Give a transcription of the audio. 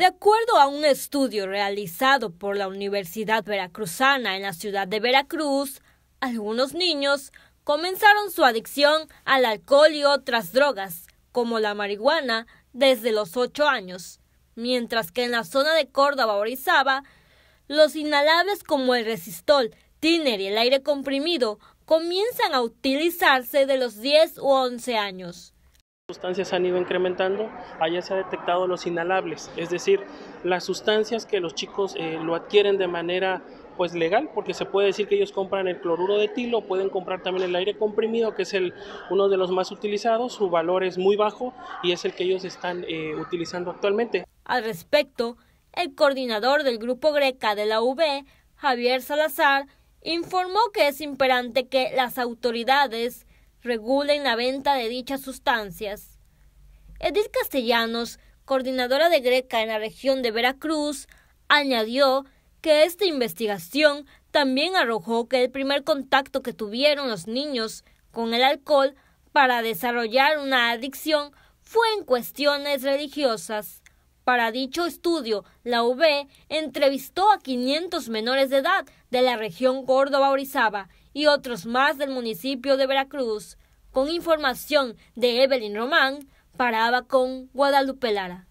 De acuerdo a un estudio realizado por la Universidad Veracruzana en la ciudad de Veracruz, algunos niños comenzaron su adicción al alcohol y otras drogas, como la marihuana, desde los 8 años, mientras que en la zona de Córdoba Orizaba, los inhalables como el resistol, Tiner y el aire comprimido comienzan a utilizarse de los 10 u 11 años sustancias han ido incrementando, allá se ha detectado los inhalables, es decir, las sustancias que los chicos eh, lo adquieren de manera pues legal, porque se puede decir que ellos compran el cloruro de tilo, pueden comprar también el aire comprimido, que es el, uno de los más utilizados, su valor es muy bajo y es el que ellos están eh, utilizando actualmente. Al respecto, el coordinador del grupo Greca de la UB, Javier Salazar, informó que es imperante que las autoridades regulen la venta de dichas sustancias. Edith Castellanos, coordinadora de Greca en la región de Veracruz, añadió que esta investigación también arrojó que el primer contacto que tuvieron los niños con el alcohol para desarrollar una adicción fue en cuestiones religiosas. Para dicho estudio, la UB entrevistó a 500 menores de edad de la región Córdoba-Orizaba y otros más del municipio de Veracruz, con información de Evelyn Román, Paraba con Guadalupe Lara.